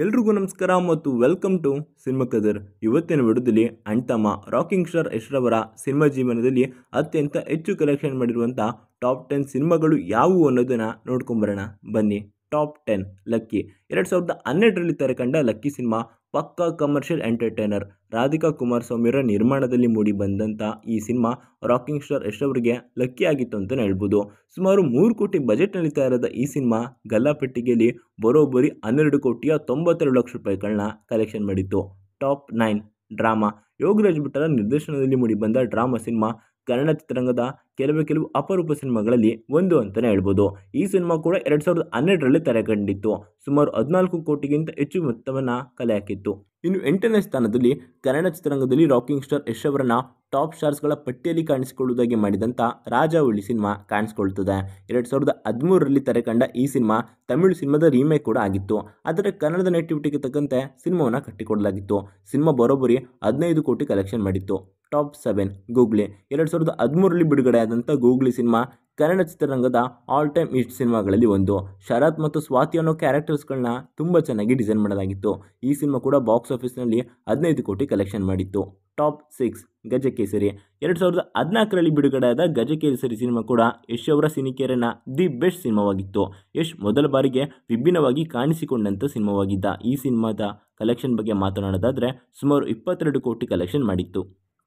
ಎಲ್ರಿಗೂ ನಮಸ್ಕಾರ ಮತ್ತು ವೆಲ್ಕಮ್ ಟು ಸಿನಿಮಾ ಕದರ್ ಇವತ್ತಿನ ವಿಡಿಯೋದಲ್ಲಿ ಅಣ್ತಮ್ಮ ರಾಕಿಂಗ್ ಸ್ಟಾರ್ ಯಶ್ರವರ ಸಿನಿಮಾ ಜೀವನದಲ್ಲಿ ಅತ್ಯಂತ ಹೆಚ್ಚು ಕಲೆಕ್ಷನ್ ಮಾಡಿರುವಂಥ ಟಾಪ್ ಟೆನ್ ಸಿನಿಮಾಗಳು ಯಾವುವು ಅನ್ನೋದನ್ನು ನೋಡ್ಕೊಂಬರೋಣ ಬನ್ನಿ ಟಾಪ್ ಟೆನ್ ಲಕ್ಕಿ ಎರಡು ಸಾವಿರದ ಹನ್ನೆರಡರಲ್ಲಿ ತೆರೆಕಂಡ ಲಕ್ಕಿ ಸಿನಿಮಾ ಪಕ್ಕಾ ಕಮರ್ಷಿಯಲ್ ಎಂಟರ್ಟೈನರ್ ರಾಧಿಕಾ ಕುಮಾರಸ್ವಾಮಿಯವರ ನಿರ್ಮಾಣದಲ್ಲಿ ಮೂಡಿ ಬಂದಂಥ ಈ ಸಿನಿಮಾ ರಾಕಿಂಗ್ ಸ್ಟಾರ್ ಎಷ್ಟವರಿಗೆ ಆಗಿತ್ತು ಅಂತಲೇ ಹೇಳ್ಬೋದು ಸುಮಾರು ಮೂರು ಕೋಟಿ ಬಜೆಟ್ನಲ್ಲಿ ತಯಾರಾದ ಈ ಸಿನಿಮಾ ಗಲ್ಲಾಪೆಟ್ಟಿಗೆಯಲ್ಲಿ ಬರೋಬ್ಬರಿ ಹನ್ನೆರಡು ಕೋಟಿಯ ತೊಂಬತ್ತೆರಡು ಲಕ್ಷ ರೂಪಾಯಿಗಳನ್ನ ಕಲೆಕ್ಷನ್ ಮಾಡಿತ್ತು ಟಾಪ್ ನೈನ್ ಡ್ರಾಮಾ ಯೋಗರಾಜ್ ಭಟ್ಟರ ನಿರ್ದೇಶನದಲ್ಲಿ ಮೂಡಿಬಂದ ಡ್ರಾಮಾ ಸಿನಿಮಾ ಕನ್ನಡ ಚಿತ್ರರಂಗದ ಕೆಲವೇ ಕೆಲವು ಅಪರೂಪ ಸಿನಿಮಾಗಳಲ್ಲಿ ಒಂದು ಅಂತಲೇ ಹೇಳ್ಬೋದು ಈ ಸಿನಿಮಾ ಕೂಡ ಎರಡು ಸಾವಿರದ ಹನ್ನೆರಡರಲ್ಲಿ ತೆರೆಕಂಡಿತ್ತು ಸುಮಾರು ಹದಿನಾಲ್ಕು ಕೋಟಿಗಿಂತ ಹೆಚ್ಚು ಮೊತ್ತವನ್ನು ಕಲೆ ಹಾಕಿತ್ತು ಇನ್ನು ಎಂಟನೇ ಸ್ಥಾನದಲ್ಲಿ ಕನ್ನಡ ಚಿತ್ರರಂಗದಲ್ಲಿ ರಾಕಿಂಗ್ ಸ್ಟಾರ್ ಯಶ್ ಅವರನ್ನ ಟಾಪ್ ಸ್ಟಾರ್ಸ್ಗಳ ಪಟ್ಟಿಯಲ್ಲಿ ಕಾಣಿಸಿಕೊಳ್ಳುವುದಾಗಿ ಮಾಡಿದಂಥ ರಾಜ ಹುಳಿ ಸಿನಿಮಾ ಕಾಣಿಸ್ಕೊಳ್ತದೆ ಎರಡು ಸಾವಿರದ ಹದಿಮೂರರಲ್ಲಿ ತೆರೆಕಂಡ ಈ ಸಿನಿಮಾ ತಮಿಳು ಸಿನಿಮಾದ ರೀಮೇಕ್ ಕೂಡ ಆಗಿತ್ತು ಆದರೆ ಕನ್ನಡದ ನೆಟಿವಿಟಿಗೆ ತಕ್ಕಂತೆ ಸಿನಿಮಾವನ್ನು ಕಟ್ಟಿಕೊಡಲಾಗಿತ್ತು ಸಿನಿಮಾ ಬರೋಬ್ಬರಿ ಹದಿನೈದು ಕೋಟಿ ಕಲೆಕ್ಷನ್ ಮಾಡಿತ್ತು ಟಾಪ್ ಸೆವೆನ್ ಗೂಗ್ಲಿ ಎರಡು ಸಾವಿರದ ಹದಿಮೂರರಲ್ಲಿ ಬಿಡುಗಡೆ ಆದಂಥ ಗೂಗ್ಲಿ ಸಿನಿಮಾ ಕನ್ನಡ ಚಿತ್ರರಂಗದ ಆಲ್ ಟೈಮ್ ಇಷ್ಟ ಸಿನಿಮಾಗಳಲ್ಲಿ ಒಂದು ಶರತ್ ಮತ್ತು ಸ್ವಾತಿ ಅನ್ನೋ ಕ್ಯಾರೆಕ್ಟರ್ಸ್ಗಳನ್ನ ತುಂಬ ಚೆನ್ನಾಗಿ ಡಿಸೈನ್ ಮಾಡಲಾಗಿತ್ತು ಈ ಸಿನಿಮಾ ಕೂಡ ಬಾಕ್ಸ್ ಆಫೀಸ್ನಲ್ಲಿ ಹದಿನೈದು ಕೋಟಿ ಕಲೆಕ್ಷನ್ ಮಾಡಿತ್ತು ಟಾಪ್ ಸಿಕ್ಸ್ ಗಜಕೇಸರಿ ಎರಡು ಸಾವಿರದ ಹದಿನಾಲ್ಕರಲ್ಲಿ ಬಿಡುಗಡೆಯಾದ ಗಜಕೇಸರಿ ಸಿನಿಮಾ ಕೂಡ ಯಶ್ ಅವರ ಸಿನಿಕೇರನ ದಿ ಬೆಸ್ಟ್ ಸಿನಿಮಾವಾಗಿತ್ತು ಯಶ್ ಮೊದಲ ಬಾರಿಗೆ ವಿಭಿನ್ನವಾಗಿ ಕಾಣಿಸಿಕೊಂಡಂಥ ಸಿನಿಮಾವಾಗಿದ್ದ ಈ ಸಿನಿಮಾದ ಕಲೆಕ್ಷನ್ ಬಗ್ಗೆ ಮಾತನಾಡೋದಾದರೆ ಸುಮಾರು ಇಪ್ಪತ್ತೆರಡು ಕೋಟಿ ಕಲೆಕ್ಷನ್ ಮಾಡಿತ್ತು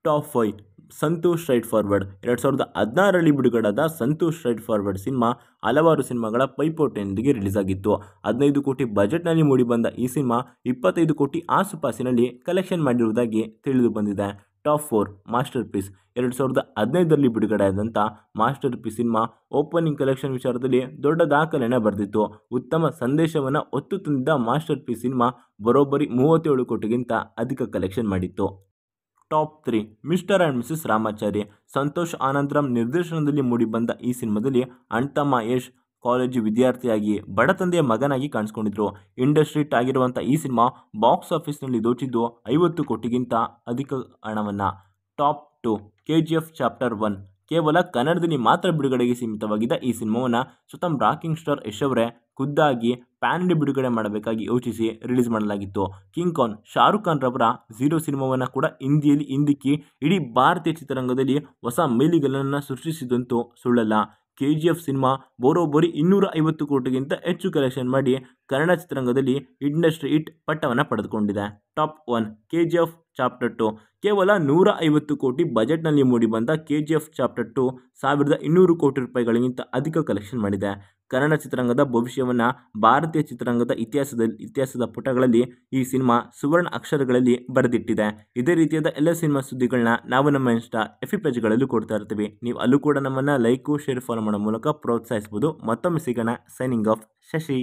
top five Santhosh straight forward ಎರಡು ಸಾವಿರದ ಹದಿನಾರರಲ್ಲಿ ಬಿಡುಗಡಾದ ಸಂತೋಷ್ ಸ್ಟ್ರೈಟ್ ಫಾರ್ವರ್ಡ್ ಸಿನಿಮಾ ಹಲವಾರು ಸಿನಿಮಾಗಳ ಪೈಪೋಟಿಯೊಂದಿಗೆ ರಿಲೀಸ್ ಆಗಿತ್ತು ಹದಿನೈದು ಕೋಟಿ ಬಜೆಟ್ನಲ್ಲಿ ಮೂಡಿಬಂದ ಈ ಸಿನಿಮಾ ಇಪ್ಪತ್ತೈದು ಕೋಟಿ ಆಸುಪಾಸಿನಲ್ಲಿ ಕಲೆಕ್ಷನ್ ಮಾಡಿರುವುದಾಗಿ ತಿಳಿದು ಬಂದಿದೆ ಟಾಪ್ ಫೋರ್ ಮಾಸ್ಟರ್ ಪೀಸ್ ಎರಡು ಸಾವಿರದ ಹದಿನೈದರಲ್ಲಿ ಬಿಡುಗಡೆಯಾದಂಥ masterpiece cinema opening collection ವಿಚಾರದಲ್ಲಿ ದೊಡ್ಡ ದಾಖಲೆಯನ್ನು ಬರೆದಿತ್ತು ಉತ್ತಮ ಸಂದೇಶವನ್ನು ಒತ್ತು ತಂದಿದ್ದ ಮಾಸ್ಟರ್ ಪೀಸ್ ಸಿನಿಮಾ ಬರೋಬ್ಬರಿ ಮೂವತ್ತೇಳು ಕೋಟಿಗಿಂತ ಅಧಿಕ ಕಲೆಕ್ಷನ್ ಮಾಡಿತ್ತು top three Mr and Mrs Ramachari Santhosh Anandram ನಿರ್ದೇಶನದಲ್ಲಿ ಮೂಡಿಬಂದ ಈ ಸಿನಿಮಾದಲ್ಲಿ ಅಣ್ತಮ್ಮ ಯಶ್ ಕಾಲೇಜು ವಿದ್ಯಾರ್ಥಿಯಾಗಿ ಬಡ ತಂದೆಯ ಮಗನಾಗಿ ಕಾಣಿಸ್ಕೊಂಡಿದ್ರು ಇಂಡಸ್ಟ್ರಿ ಆಗಿರುವಂಥ ಈ ಸಿನಿಮಾ ಬಾಕ್ಸ್ ಆಫೀಸ್ನಲ್ಲಿ ದೋಚಿದ್ದು ಐವತ್ತು ಕೋಟಿಗಿಂತ ಅಧಿಕ ಹಣವನ್ನು top two K G F chapter one ಕೇವಲ ಕನ್ನಡದಲ್ಲಿ ಮಾತ್ರ ಬಿಡುಗಡೆಗೆ ಸೀಮಿತವಾಗಿದ್ದ ಈ ಸಿನಿಮಾವನ್ನು ಸ್ವತಃ ರಾಕಿಂಗ್ ಸ್ಟಾರ್ ಯಶ್ ಅವರೇ ಖುದ್ದಾಗಿ ಪ್ಯಾನ್ ಬಿಡುಗಡೆ ಮಾಡಬೇಕಾಗಿ ಯೋಚಿಸಿ ರಿಲೀಸ್ ಮಾಡಲಾಗಿತ್ತು ಕಿಂಗ್ ಕಾನ್ ಶಾರುಖ್ ಖಾನ್ ರವರ ಝೀರೋ ಸಿನಿಮಾವನ್ನು ಕೂಡ ಹಿಂದಿಯಲ್ಲಿ ಹಿಂದಿಕ್ಕಿ ಇಡೀ ಭಾರತೀಯ ಚಿತ್ರರಂಗದಲ್ಲಿ ಹೊಸ ಮೈಲಿಗಲ್ಲನ್ನು ಸೃಷ್ಟಿಸಿದಂತೂ ಸುಳ್ಳಲ್ಲ ಕೆ ಜಿ ಎಫ್ ಸಿನಿಮಾ ಬರೋಬ್ಬರಿ ಇನ್ನೂರ ಐವತ್ತು ಕೋಟಿಗಿಂತ ಹೆಚ್ಚು ಕಲೆಕ್ಷನ್ ಮಾಡಿ ಕನ್ನಡ ಚಿತ್ರರಂಗದಲ್ಲಿ ಇಂಡಸ್ಟ್ರಿ ಹಿಟ್ ಪಟ್ಟವನ್ನು ಪಡೆದುಕೊಂಡಿದೆ top one K G F chapter two ಕೇವಲ ನೂರ ಐವತ್ತು ಕೋಟಿ ಬಜೆಟ್ನಲ್ಲಿ ಮೂಡಿಬಂದ K G F chapter two ಸಾವಿರದ ಇನ್ನೂರು ಕೋಟಿ ರೂಪಾಯಿಗಳಿಗಿಂತ ಅಧಿಕ ಕಲೆಕ್ಷನ್ ಮಾಡಿದೆ ಕನ್ನಡ ಚಿತ್ರರಂಗದ ಭವಿಷ್ಯವನ್ನು ಭಾರತೀಯ ಚಿತ್ರರಂಗದ ಇತಿಹಾಸದಲ್ಲಿ ಇತಿಹಾಸದ ಪುಟಗಳಲ್ಲಿ ಈ ಸಿನಿಮಾ ಸುವರ್ಣ ಅಕ್ಷರಗಳಲ್ಲಿ ಬರೆದಿಟ್ಟಿದೆ ಇದೇ ರೀತಿಯಾದ ಎಲ್ಲ ಸಿನಿಮಾ ಸುದ್ದಿಗಳನ್ನ ನಾವು ನಮ್ಮ ಇನ್ಸ್ಟಾ ಎಫಿ ಪೇಜ್ಗಳಲ್ಲೂ ಕೊಡ್ತಾ ಇರ್ತೀವಿ ನೀವು ಅಲ್ಲೂ ಕೂಡ ನಮ್ಮನ್ನು ಲೈಕು ಶೇರ್ ಫಾಲೋ ಮಾಡೋ ಮೂಲಕ ಪ್ರೋತ್ಸಾಹಿಸ್ಬೋದು ಮತ್ತೊಮ್ಮೆ ಸಿಗೋಣ ಸೈನಿಂಗ್ ಆಫ್ ಶಶಿ